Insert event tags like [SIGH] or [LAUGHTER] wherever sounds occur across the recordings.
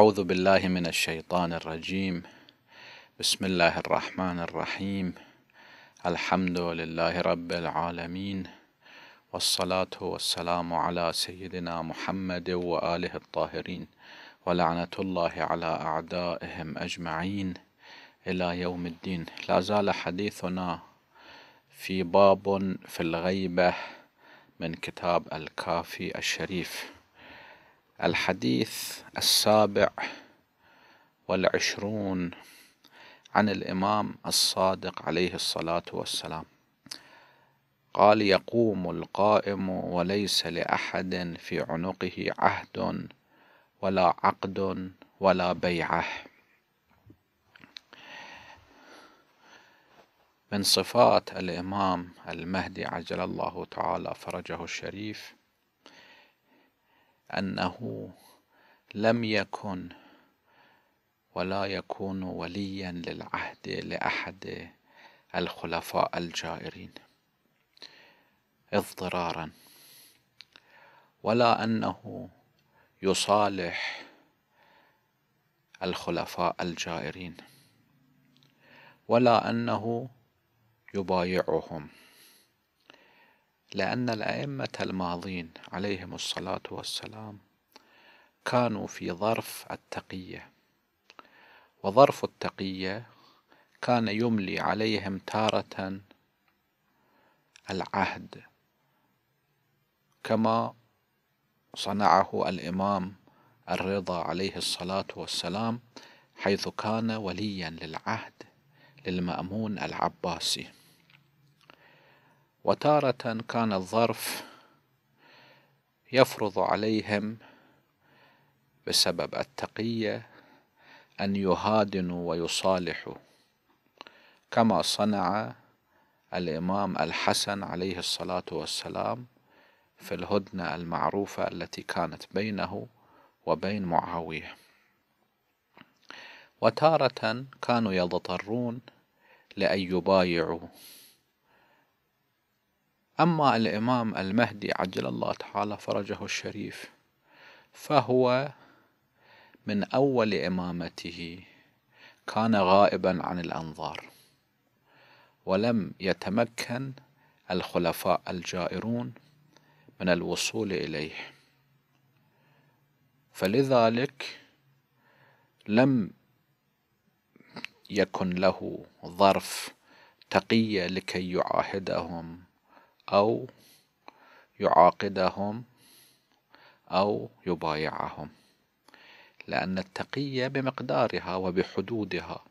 أعوذ بالله من الشيطان الرجيم بسم الله الرحمن الرحيم الحمد لله رب العالمين والصلاة والسلام على سيدنا محمد وآله الطاهرين ولعنة الله على أعدائهم أجمعين إلى يوم الدين لا زال حديثنا في باب في الغيبة من كتاب الكافي الشريف الحديث السابع والعشرون عن الإمام الصادق عليه الصلاة والسلام قال يقوم القائم وليس لأحد في عنقه عهد ولا عقد ولا بيعة من صفات الإمام المهدي عجل الله تعالى فرجه الشريف أنه لم يكن ولا يكون وليا للعهد لأحد الخلفاء الجائرين اضطرارا ولا أنه يصالح الخلفاء الجائرين ولا أنه يبايعهم لأن الأئمة الماضين عليهم الصلاة والسلام كانوا في ظرف التقية وظرف التقية كان يملي عليهم تارة العهد كما صنعه الإمام الرضا عليه الصلاة والسلام حيث كان وليا للعهد للمأمون العباسي وتارة كان الظرف يفرض عليهم بسبب التقية أن يهادنوا ويصالحوا كما صنع الإمام الحسن عليه الصلاة والسلام في الهدنة المعروفة التي كانت بينه وبين معاوية وتارة كانوا يضطرون لأن يبايعوا أما الإمام المهدي عجل الله تعالى فرجه الشريف فهو من أول إمامته كان غائبا عن الأنظار ولم يتمكن الخلفاء الجائرون من الوصول إليه فلذلك لم يكن له ظرف تقية لكي يعاهدهم أو يعاقدهم أو يبايعهم لأن التقية بمقدارها وبحدودها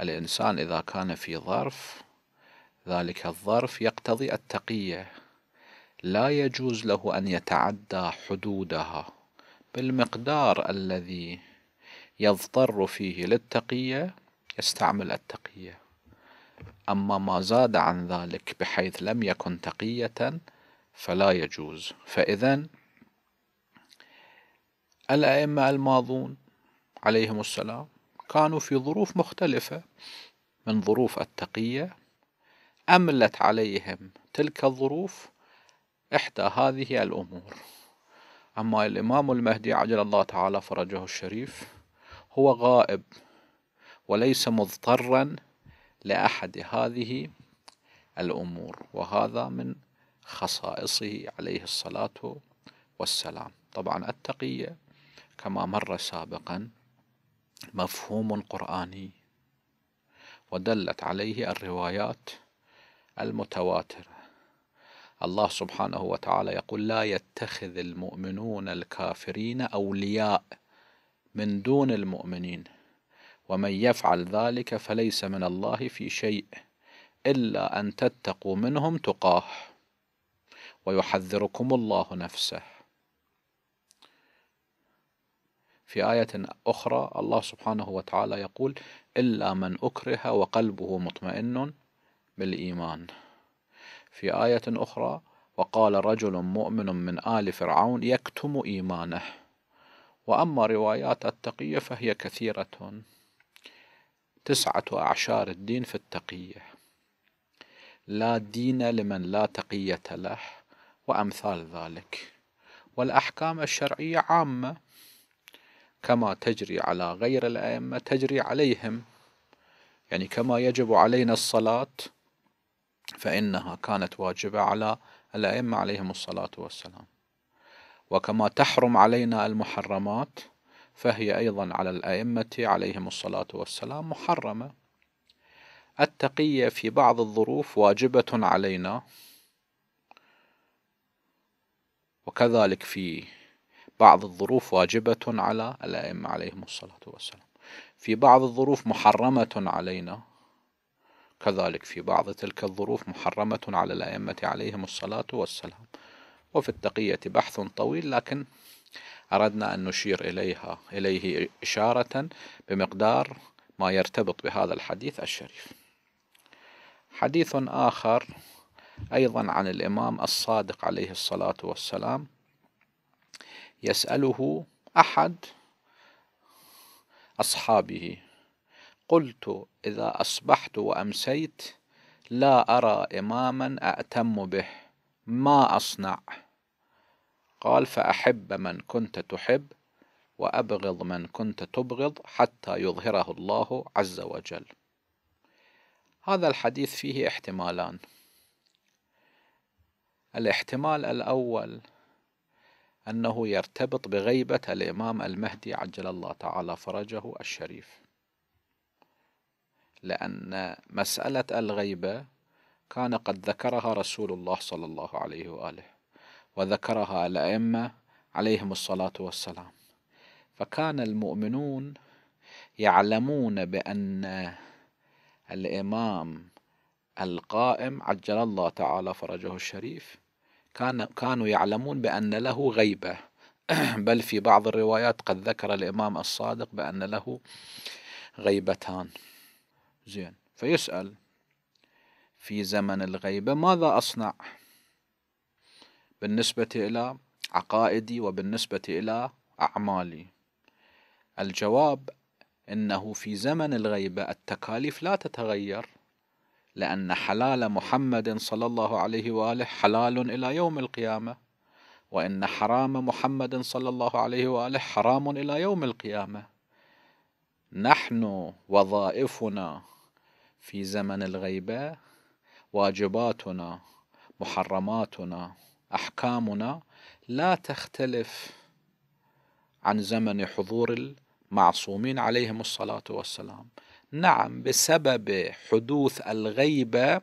الإنسان إذا كان في ظرف ذلك الظرف يقتضي التقية لا يجوز له أن يتعدى حدودها بالمقدار الذي يضطر فيه للتقية يستعمل التقية أما ما زاد عن ذلك بحيث لم يكن تقية فلا يجوز فإذا الأئمة الماضون عليهم السلام كانوا في ظروف مختلفة من ظروف التقية أملت عليهم تلك الظروف إحدى هذه الأمور أما الإمام المهدي عجل الله تعالى فرجه الشريف هو غائب وليس مضطرا لأحد هذه الأمور وهذا من خصائصه عليه الصلاة والسلام طبعا التقية كما مر سابقا مفهوم قرآني ودلت عليه الروايات المتواترة الله سبحانه وتعالى يقول لا يتخذ المؤمنون الكافرين أولياء من دون المؤمنين ومن يفعل ذلك فليس من الله في شيء إلا أن تتقوا منهم تقاه ويحذركم الله نفسه في آية أخرى الله سبحانه وتعالى يقول إلا من أكره وقلبه مطمئن بالإيمان في آية أخرى وقال رجل مؤمن من آل فرعون يكتم إيمانه وأما روايات التقية فهي كثيرة تسعة أعشار الدين في التقية لا دين لمن لا تقية له وأمثال ذلك والأحكام الشرعية عامة كما تجري على غير الأئمة تجري عليهم يعني كما يجب علينا الصلاة فإنها كانت واجبة على الأئمة عليهم الصلاة والسلام وكما تحرم علينا المحرمات فهي أيضا على الأئمة عليهم الصلاة والسلام محرمة التقية في بعض الظروف واجبة علينا وكذلك في بعض الظروف واجبة على الأئمة عليهم الصلاة والسلام في بعض الظروف محرمة علينا كذلك في بعض تلك الظروف محرمة على الأئمة عليهم الصلاة والسلام وفي التقية بحث طويل لكن أردنا أن نشير إليها إليه إشارة بمقدار ما يرتبط بهذا الحديث الشريف حديث آخر أيضا عن الإمام الصادق عليه الصلاة والسلام يسأله أحد أصحابه قلت إذا أصبحت وأمسيت لا أرى إماما أأتم به ما أصنع قال فأحب من كنت تحب وأبغض من كنت تبغض حتى يظهره الله عز وجل هذا الحديث فيه احتمالان الاحتمال الأول أنه يرتبط بغيبة الإمام المهدي عجل الله تعالى فرجه الشريف لأن مسألة الغيبة كان قد ذكرها رسول الله صلى الله عليه وآله وذكرها الأئمة عليهم الصلاة والسلام فكان المؤمنون يعلمون بأن الإمام القائم عجل الله تعالى فرجه الشريف كان كانوا يعلمون بأن له غيبة [CLEARS THROAT] بل في بعض الروايات قد ذكر الإمام الصادق بأن له غيبتان زين فيسأل في زمن الغيبة ماذا أصنع بالنسبة إلى عقائدي وبالنسبة إلى أعمالي الجواب إنه في زمن الغيبة التكاليف لا تتغير لأن حلال محمد صلى الله عليه وآله حلال إلى يوم القيامة وإن حرام محمد صلى الله عليه وآله حرام إلى يوم القيامة نحن وظائفنا في زمن الغيبة واجباتنا محرماتنا أحكامنا لا تختلف عن زمن حضور المعصومين عليهم الصلاة والسلام نعم بسبب حدوث الغيبة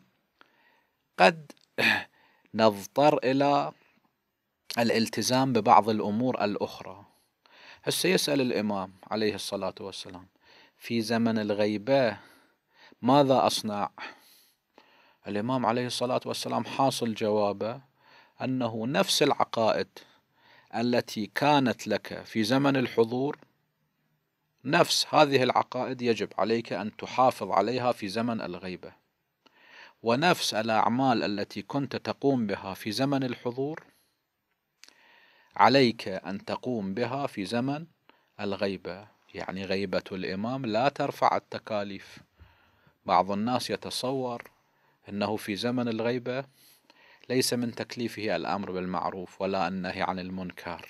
قد [CLEARS THROAT] نضطر إلى الالتزام ببعض الأمور الأخرى هسه يسأل الإمام عليه الصلاة والسلام في زمن الغيبة ماذا أصنع؟ الإمام عليه الصلاة والسلام حاصل جوابه أنه نفس العقائد التي كانت لك في زمن الحضور نفس هذه العقائد يجب عليك أن تحافظ عليها في زمن الغيبة ونفس الأعمال التي كنت تقوم بها في زمن الحضور عليك أن تقوم بها في زمن الغيبة يعني غيبة الإمام لا ترفع التكاليف بعض الناس يتصور أنه في زمن الغيبة ليس من تكليفه الأمر بالمعروف ولا النهي عن المنكر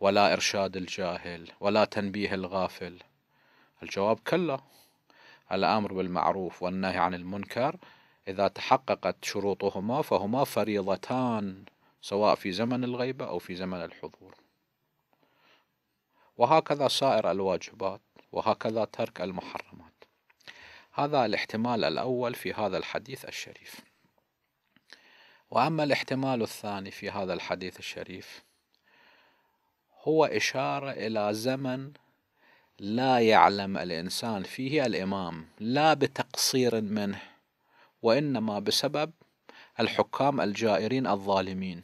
ولا إرشاد الجاهل ولا تنبيه الغافل الجواب كلا الأمر بالمعروف والنهي عن المنكر إذا تحققت شروطهما فهما فريضتان سواء في زمن الغيبة أو في زمن الحضور وهكذا سائر الواجبات وهكذا ترك المحرمات هذا الاحتمال الأول في هذا الحديث الشريف وأما الاحتمال الثاني في هذا الحديث الشريف هو إشارة إلى زمن لا يعلم الإنسان فيه الإمام لا بتقصير منه وإنما بسبب الحكام الجائرين الظالمين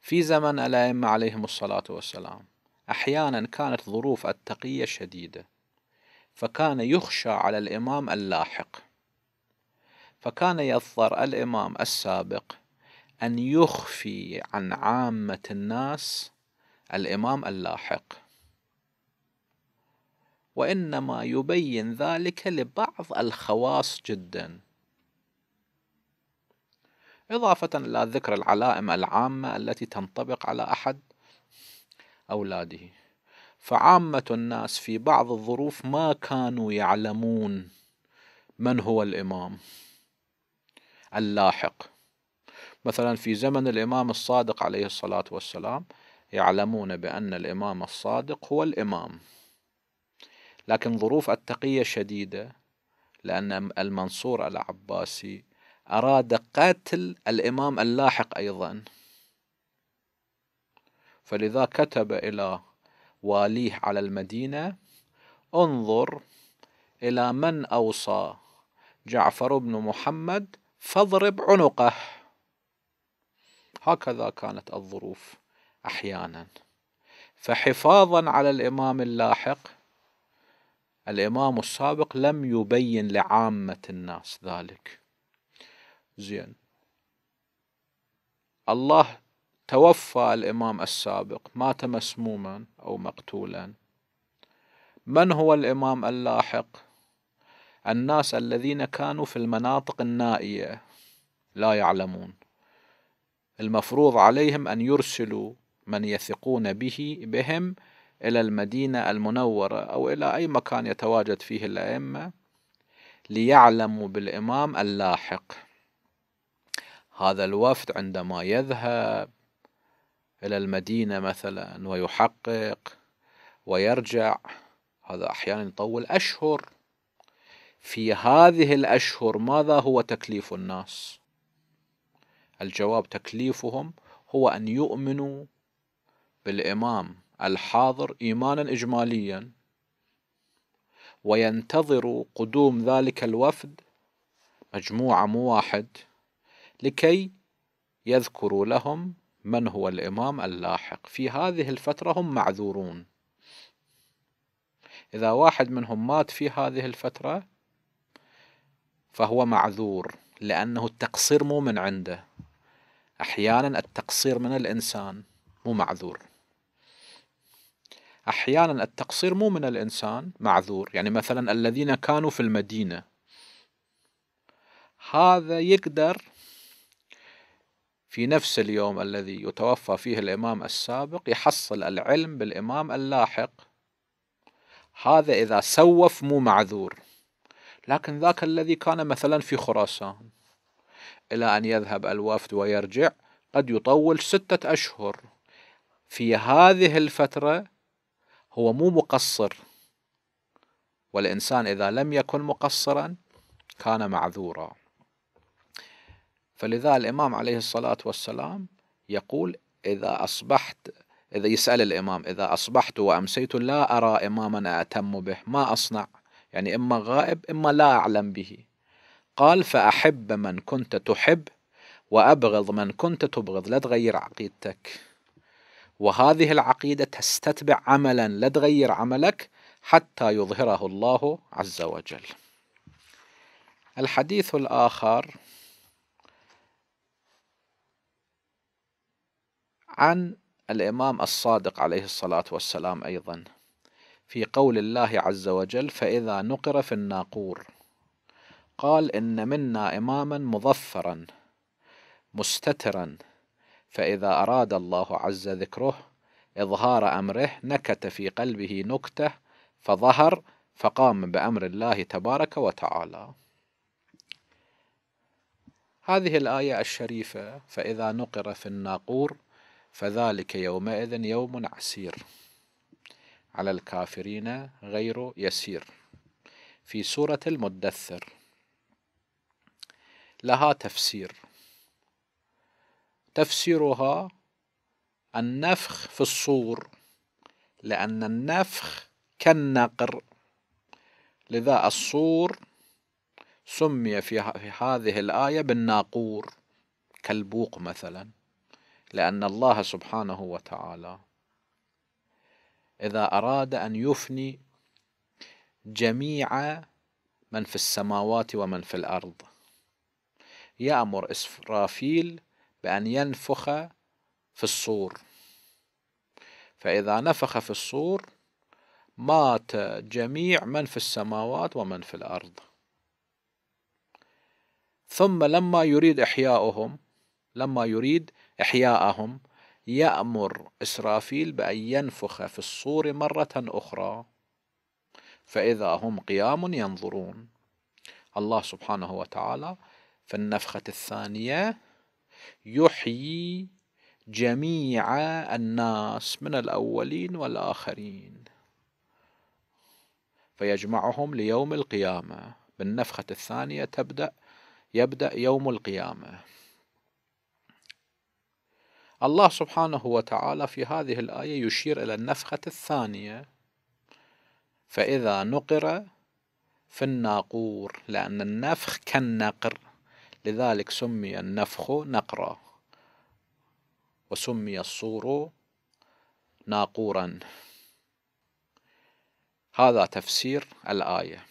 في زمن الأئمة عليهم الصلاة والسلام أحيانا كانت ظروف التقية شديدة فكان يخشى على الإمام اللاحق فكان يضطر الإمام السابق أن يخفي عن عامة الناس الإمام اللاحق وإنما يبين ذلك لبعض الخواص جدا إضافة إلى ذكر العلائم العامة التي تنطبق على أحد أولاده فعامة الناس في بعض الظروف ما كانوا يعلمون من هو الإمام اللاحق مثلا في زمن الإمام الصادق عليه الصلاة والسلام يعلمون بأن الإمام الصادق هو الإمام لكن ظروف التقية شديدة لأن المنصور العباسي أراد قتل الإمام اللاحق أيضا فلذا كتب إلى واليه على المدينة انظر إلى من أوصى جعفر بن محمد فاضرب عنقه هكذا كانت الظروف أحيانا فحفاظا على الإمام اللاحق الإمام السابق لم يبين لعامة الناس ذلك زين الله توفى الإمام السابق مات مسموما أو مقتولا من هو الإمام اللاحق الناس الذين كانوا في المناطق النائية لا يعلمون المفروض عليهم أن يرسلوا من يثقون به بهم إلى المدينة المنورة أو إلى أي مكان يتواجد فيه الأئمة ليعلموا بالإمام اللاحق هذا الوفد عندما يذهب إلى المدينة مثلا ويحقق ويرجع هذا أحيانا يطول أشهر في هذه الأشهر ماذا هو تكليف الناس؟ الجواب تكليفهم هو أن يؤمنوا بالإمام الحاضر إيمانا إجماليا وينتظروا قدوم ذلك الوفد مجموعة مو واحد لكي يذكروا لهم من هو الإمام اللاحق في هذه الفترة هم معذورون إذا واحد منهم مات في هذه الفترة فهو معذور لأنه التقصير مو من عنده أحيانا التقصير من الإنسان مو معذور أحيانا التقصير مو من الإنسان معذور يعني مثلا الذين كانوا في المدينة هذا يقدر في نفس اليوم الذي يتوفى فيه الإمام السابق يحصل العلم بالإمام اللاحق هذا إذا سوف مو معذور لكن ذاك الذي كان مثلا في خراسان إلى أن يذهب الوفد ويرجع قد يطول ستة أشهر في هذه الفترة هو مو مقصر والإنسان إذا لم يكن مقصرا كان معذورا فلذا الإمام عليه الصلاة والسلام يقول إذا أصبحت إذا يسأل الإمام إذا أصبحت وأمسيت لا أرى إماما أتم به ما أصنع يعني إما غائب إما لا أعلم به قال فأحب من كنت تحب وأبغض من كنت تبغض لا تغير عقيدتك وهذه العقيدة تستتبع عملا لا تغير عملك حتى يظهره الله عز وجل الحديث الآخر عن الإمام الصادق عليه الصلاة والسلام أيضا في قول الله عز وجل فإذا نقر في الناقور قال إن منا إماما مظفرا مستترا فإذا أراد الله عز ذكره إظهار أمره نكت في قلبه نكتة فظهر فقام بأمر الله تبارك وتعالى هذه الآية الشريفة فإذا نقر في الناقور فذلك يومئذ يوم عسير على الكافرين غير يسير في سورة المدثر لها تفسير تفسيرها النفخ في الصور لأن النفخ كالنقر لذا الصور سمي في هذه الآية بالناقور كالبوق مثلا لأن الله سبحانه وتعالى إذا أراد أن يفني جميع من في السماوات ومن في الأرض يأمر إسرافيل بأن ينفخ في الصور فإذا نفخ في الصور مات جميع من في السماوات ومن في الأرض ثم لما يريد إحياؤهم لما يريد إحياءهم يأمر إسرافيل بأن ينفخ في الصور مرة أخرى فإذا هم قيام ينظرون الله سبحانه وتعالى في النفخة الثانية يحيي جميع الناس من الأولين والآخرين فيجمعهم ليوم القيامة بالنفخة الثانية تبدأ يبدأ يوم القيامة الله سبحانه وتعالى في هذه الآية يشير إلى النفخة الثانية فإذا نقر في الناقور لأن النفخ كالنقر لذلك سمي النفخ نقرا وسمي الصور ناقورا هذا تفسير الآية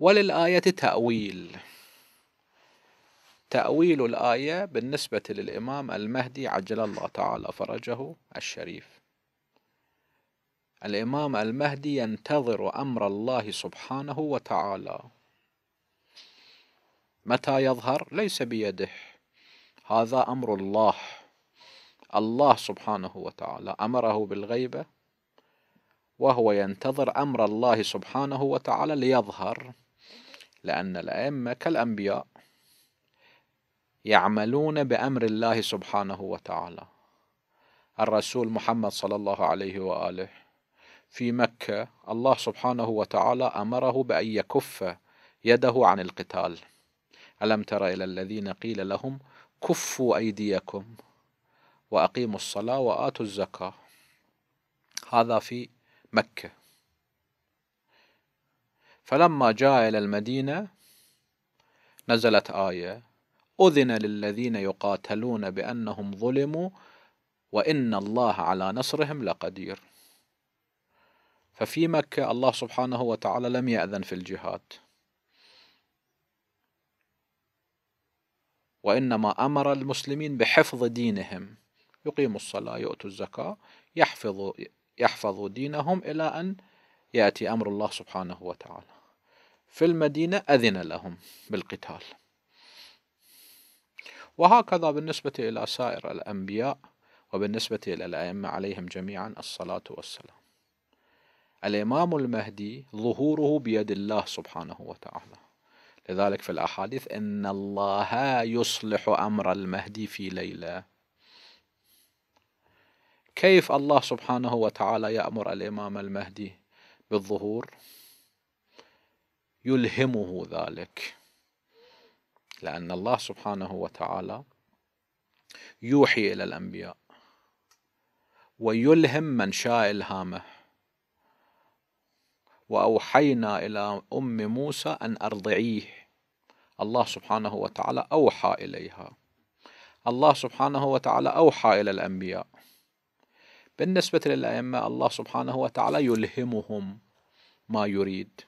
وللآية تأويل تأويل الآية بالنسبة للإمام المهدي عجل الله تعالى فرجه الشريف الإمام المهدي ينتظر أمر الله سبحانه وتعالى متى يظهر ليس بيده هذا أمر الله الله سبحانه وتعالى أمره بالغيبة وهو ينتظر أمر الله سبحانه وتعالى ليظهر لأن الأئمة كالأنبياء يعملون بأمر الله سبحانه وتعالى الرسول محمد صلى الله عليه وآله في مكة الله سبحانه وتعالى أمره بأن يكف يده عن القتال ألم تر إلى الذين قيل لهم كفوا أيديكم وأقيموا الصلاة وآتوا الزكاة هذا في مكة فلما جاء إلى المدينة نزلت آية أذن للذين يقاتلون بأنهم ظلموا وإن الله على نصرهم لقدير ففي مكة الله سبحانه وتعالى لم يأذن في الجهاد وإنما أمر المسلمين بحفظ دينهم يقيموا الصلاة يؤتوا الزكاة يحفظوا, يحفظوا دينهم إلى أن يأتي أمر الله سبحانه وتعالى في المدينة أذن لهم بالقتال وهكذا بالنسبة إلى سائر الأنبياء وبالنسبة إلى الأئمة عليهم جميعا الصلاة والسلام الإمام المهدي ظهوره بيد الله سبحانه وتعالى لذلك في الأحاديث إن الله يصلح أمر المهدي في ليلة كيف الله سبحانه وتعالى يأمر الإمام المهدي بالظهور يلهمه ذلك لأن الله سبحانه وتعالى يوحي إلى الأنبياء ويلهم من شاء إلهامه وأوحينا إلى أم موسى أن أرضعيه الله سبحانه وتعالى أوحى إليها الله سبحانه وتعالى أوحى إلى الأنبياء بالنسبة للأئمة الله سبحانه وتعالى يلهمهم ما يريد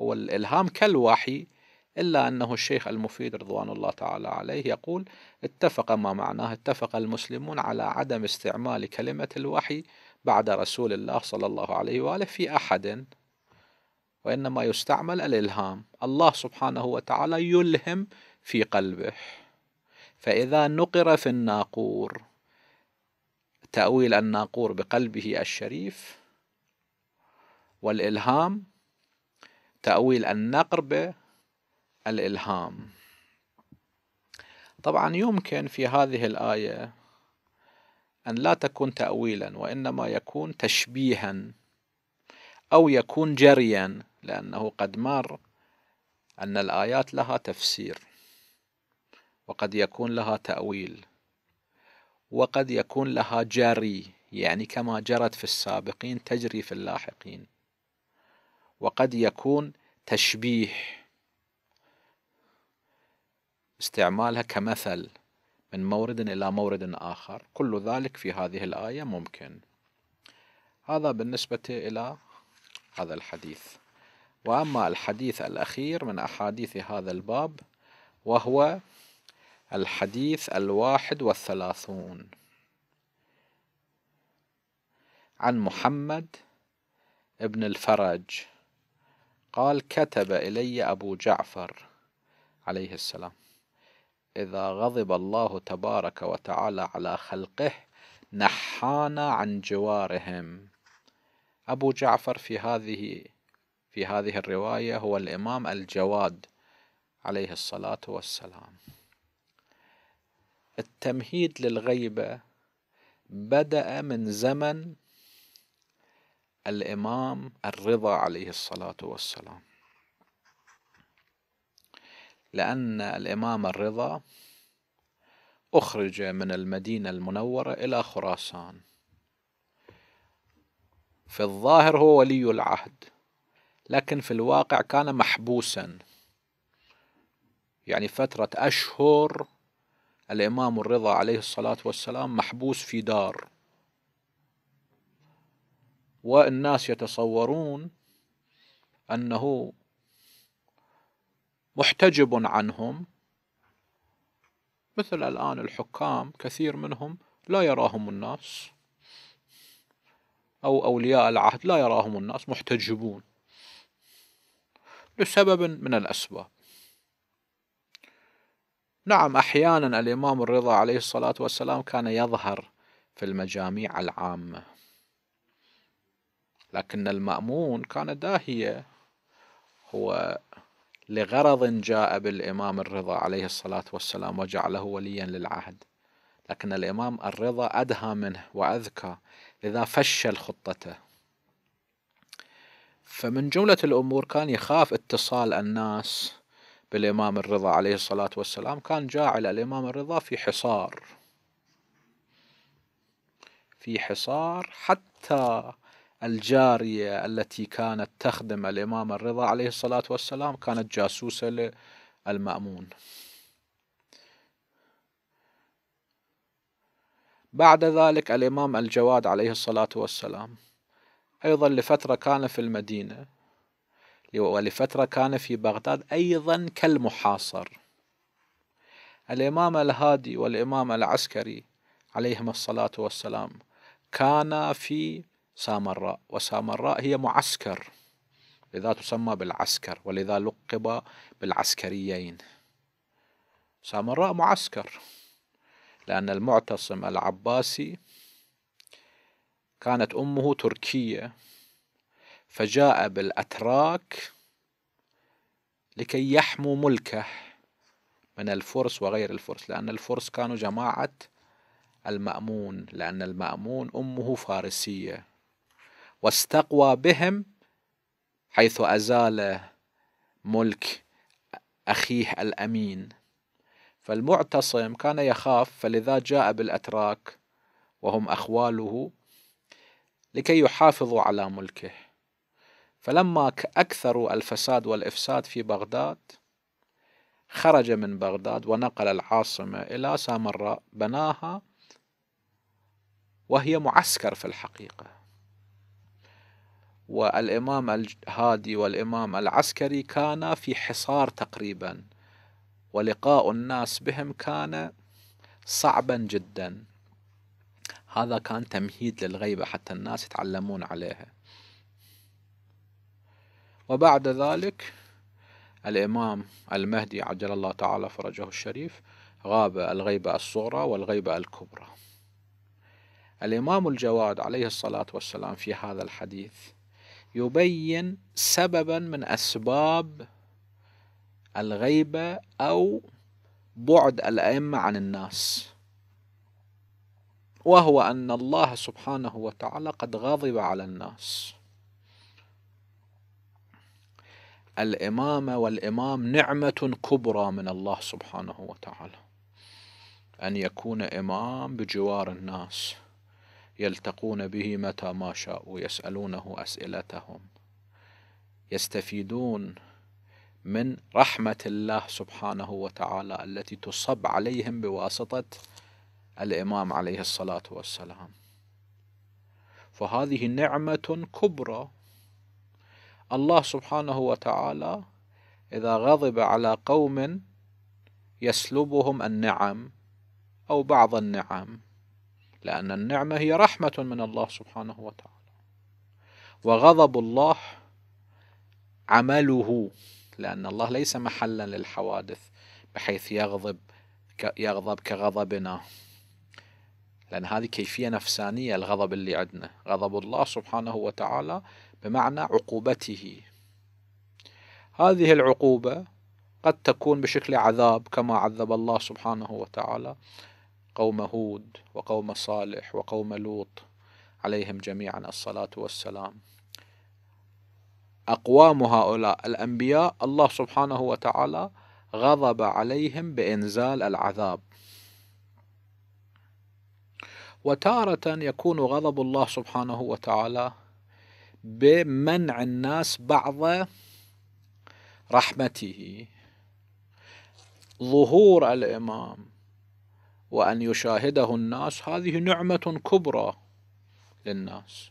هو الإلهام كالوحي إلا أنه الشيخ المفيد رضوان الله تعالى عليه يقول اتفق ما معناه اتفق المسلمون على عدم استعمال كلمة الوحي بعد رسول الله صلى الله عليه وآله في أحد وإنما يستعمل الإلهام الله سبحانه وتعالى يلهم في قلبه فإذا نقر في الناقور تأويل الناقور بقلبه الشريف والإلهام تأويل النقر بالإلهام طبعا يمكن في هذه الآية أن لا تكون تأويلا وإنما يكون تشبيها أو يكون جريا لأنه قد مر أن الآيات لها تفسير وقد يكون لها تأويل وقد يكون لها جري يعني كما جرت في السابقين تجري في اللاحقين وقد يكون تشبيه استعمالها كمثل من مورد إلى مورد آخر كل ذلك في هذه الآية ممكن هذا بالنسبة إلى هذا الحديث وأما الحديث الأخير من أحاديث هذا الباب وهو الحديث الواحد والثلاثون عن محمد ابن الفرج قال كتب إلي أبو جعفر عليه السلام إذا غضب الله تبارك وتعالى على خلقه نحانا عن جوارهم أبو جعفر في هذه في هذه الرواية هو الإمام الجواد عليه الصلاة والسلام التمهيد للغيبة بدأ من زمن الإمام الرضا عليه الصلاة والسلام لأن الإمام الرضا أخرج من المدينة المنورة إلى خراسان في الظاهر هو ولي العهد لكن في الواقع كان محبوسا يعني فترة أشهر الإمام الرضا عليه الصلاة والسلام محبوس في دار والناس يتصورون انه محتجب عنهم مثل الان الحكام كثير منهم لا يراهم الناس او اولياء العهد لا يراهم الناس محتجبون لسبب من الاسباب نعم احيانا الامام الرضا عليه الصلاه والسلام كان يظهر في المجاميع العامه لكن المأمون كان داهية هو لغرض جاء بالإمام الرضا عليه الصلاة والسلام وجعله وليا للعهد لكن الإمام الرضا أدهى منه وأذكى لذا فشل خطته فمن جملة الأمور كان يخاف اتصال الناس بالإمام الرضا عليه الصلاة والسلام كان جاعل الإمام الرضا في حصار في حصار حتى الجارية التي كانت تخدم الإمام الرضا عليه الصلاة والسلام كانت جاسوسة للمأمون بعد ذلك الإمام الجواد عليه الصلاة والسلام أيضا لفترة كان في المدينة ولفترة كان في بغداد أيضا كالمحاصر الإمام الهادي والإمام العسكري عليهم الصلاة والسلام كانا في سامراء وسامراء هي معسكر لذا تسمى بالعسكر ولذا لقب بالعسكريين سامراء معسكر لأن المعتصم العباسي كانت أمه تركية فجاء بالأتراك لكي يحموا ملكه من الفرس وغير الفرس لأن الفرس كانوا جماعة المأمون لأن المأمون أمه فارسية واستقوى بهم حيث أزال ملك أخيه الأمين فالمعتصم كان يخاف فلذا جاء بالأتراك وهم أخواله لكي يحافظوا على ملكه فلما أكثروا الفساد والإفساد في بغداد خرج من بغداد ونقل العاصمة إلى سامراء بناها وهي معسكر في الحقيقة والإمام الهادي والإمام العسكري كانا في حصار تقريبا ولقاء الناس بهم كان صعبا جدا هذا كان تمهيد للغيبة حتى الناس يتعلمون عليها وبعد ذلك الإمام المهدي عجل الله تعالى فرجه الشريف غاب الغيبة الصغرى والغيبة الكبرى الإمام الجواد عليه الصلاة والسلام في هذا الحديث يبين سببا من أسباب الغيبة أو بعد الأئمة عن الناس وهو أن الله سبحانه وتعالى قد غضب على الناس الإمامة والإمام نعمة كبرى من الله سبحانه وتعالى أن يكون إمام بجوار الناس يلتقون به متى ما شاءوا يسألونه أسئلتهم يستفيدون من رحمة الله سبحانه وتعالى التي تصب عليهم بواسطة الإمام عليه الصلاة والسلام فهذه نعمة كبرى الله سبحانه وتعالى إذا غضب على قوم يسلبهم النعم أو بعض النعم لأن النعمة هي رحمة من الله سبحانه وتعالى وغضب الله عمله لأن الله ليس محلا للحوادث بحيث يغضب يغضب كغضبنا لأن هذه كيفية نفسانية الغضب اللي عندنا غضب الله سبحانه وتعالى بمعنى عقوبته هذه العقوبة قد تكون بشكل عذاب كما عذب الله سبحانه وتعالى قوم هود وقوم صالح وقوم لوط عليهم جميعا الصلاة والسلام أقوام هؤلاء الأنبياء الله سبحانه وتعالى غضب عليهم بإنزال العذاب وتارة يكون غضب الله سبحانه وتعالى بمنع الناس بعض رحمته ظهور الإمام وأن يشاهده الناس هذه نعمة كبرى للناس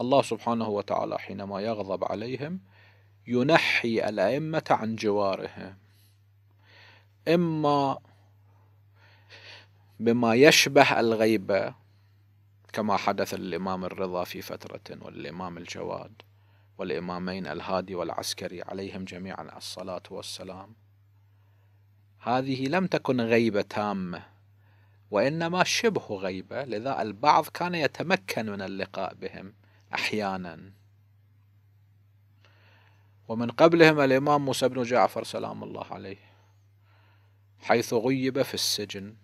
الله سبحانه وتعالى حينما يغضب عليهم ينحي الأئمة عن جوارهم إما بما يشبه الغيبة كما حدث للإمام الرضا في فترة والإمام الجواد والإمامين الهادي والعسكري عليهم جميعا الصلاة والسلام هذه لم تكن غيبة تامة وإنما شبه غيبة لذا البعض كان يتمكن من اللقاء بهم أحيانا ومن قبلهم الإمام موسى بن جعفر سلام الله عليه حيث غيب في السجن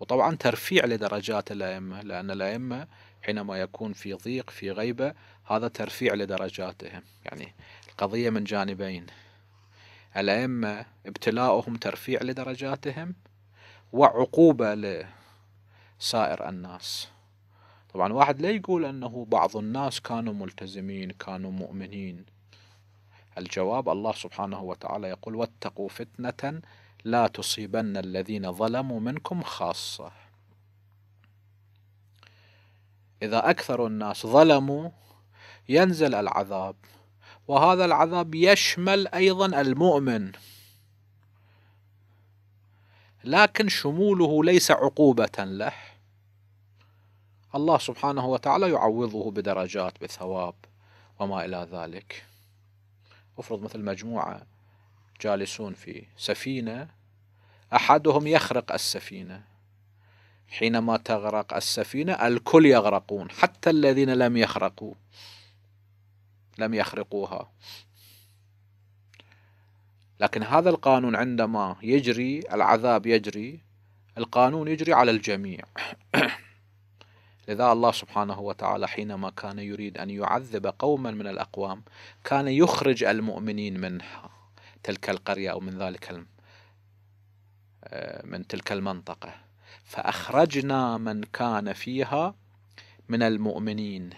وطبعا ترفيع لدرجات الأئمة لأن الأئمة حينما يكون في ضيق في غيبة هذا ترفيع لدرجاتهم يعني القضية من جانبين الأئمة ابتلاؤهم ترفيع لدرجاتهم وعقوبة لسائر الناس طبعا واحد لا يقول أنه بعض الناس كانوا ملتزمين كانوا مؤمنين الجواب الله سبحانه وتعالى يقول واتقوا فتنة لا تصيبن الذين ظلموا منكم خاصة إذا أكثر الناس ظلموا ينزل العذاب وهذا العذاب يشمل أيضا المؤمن لكن شموله ليس عقوبة له الله سبحانه وتعالى يعوضه بدرجات بثواب وما إلى ذلك افرض مثل مجموعة جالسون في سفينة أحدهم يخرق السفينة حينما تغرق السفينة الكل يغرقون حتى الذين لم يخرقوا لم يخرقوها لكن هذا القانون عندما يجري العذاب يجري القانون يجري على الجميع [COUGHS] لذا الله سبحانه وتعالى حينما كان يريد أن يعذب قوما من الأقوام كان يخرج المؤمنين من تلك القرية أو من ذلك آه، من تلك المنطقة فأخرجنا من كان فيها من المؤمنين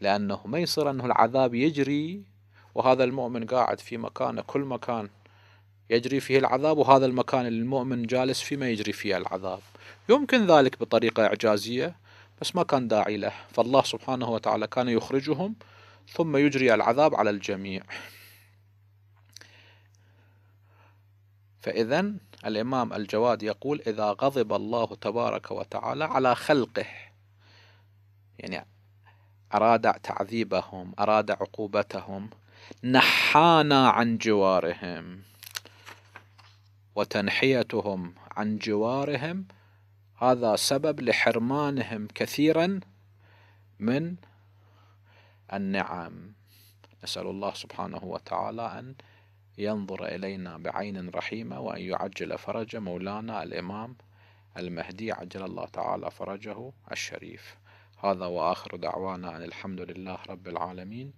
لأنه ما يصير أنه العذاب يجري وهذا المؤمن قاعد في مكانه كل مكان يجري فيه العذاب وهذا المكان اللي المؤمن جالس فيه ما يجري فيه العذاب يمكن ذلك بطريقة إعجازية بس ما كان داعي له فالله سبحانه وتعالى كان يخرجهم ثم يجري العذاب على الجميع فإذا الإمام الجواد يقول إذا غضب الله تبارك وتعالى على خلقه يعني أراد تعذيبهم أراد عقوبتهم نحانا عن جوارهم وتنحيتهم عن جوارهم هذا سبب لحرمانهم كثيرا من النعم نسأل الله سبحانه وتعالى أن ينظر إلينا بعين رحيمة وأن يعجل فرج مولانا الإمام المهدي عجل الله تعالى فرجه الشريف هذا وآخر دعوانا أن الحمد لله رب العالمين